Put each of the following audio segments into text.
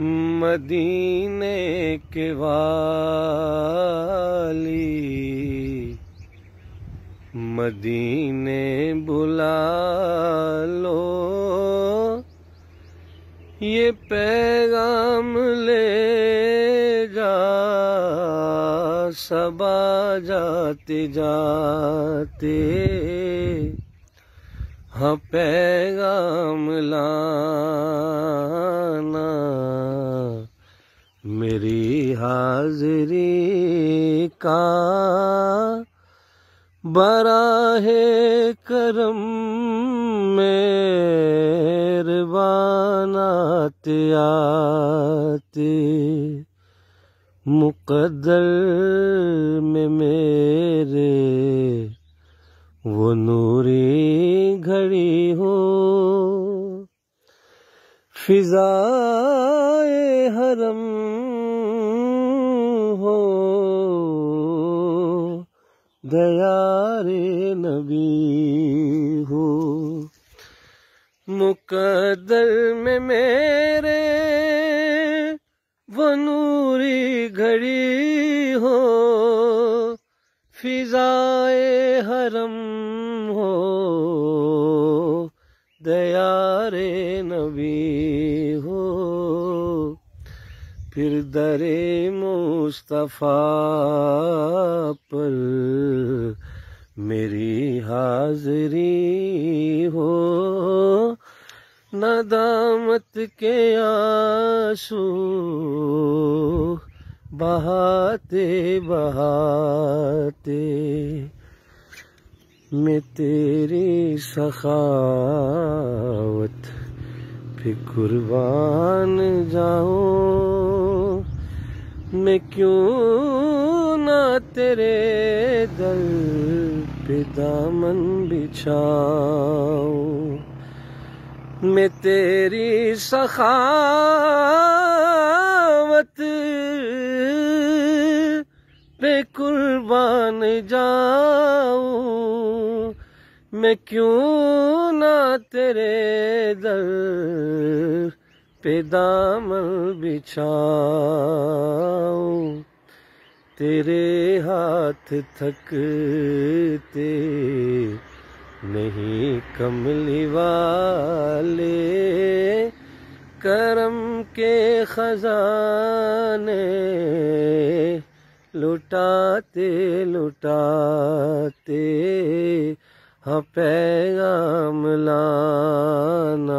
मदीने के वाली मदीने बुला लो ये पैगाम ले जा सबा जाते जाते हाँ पैगाम ला हाजरी का बराह करम मेरबानाते आते मुकदर में मेरे वो नूरी घड़ी हो फिजाए हरम दया रे नबी हो मुकदर में मेरे वो नूरी घड़ी हो फिजाए हरम हो दया नबी हो फिर दरे मुस्तफ़ा पर मेरी हाज़री हो नदामत के आंसू बहाते बहाते मैं तेरी सखावत पे कुर्बान जाऊं मैं क्यों ना तेरे दल पे दामन बिछाऊं मैं तेरी सखावत पे कुर्बान जाऊं मैं क्यों ना तेरे दर पे दामन बिछाऊं तेरे हाथ थकते नहीं कमली वाले करम के खजाने लुटाते लुटाते हाँ पैगाम लाना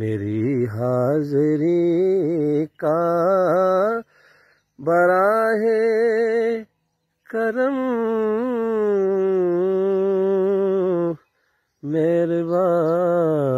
मेरी हाजरी का बराह करम मेरे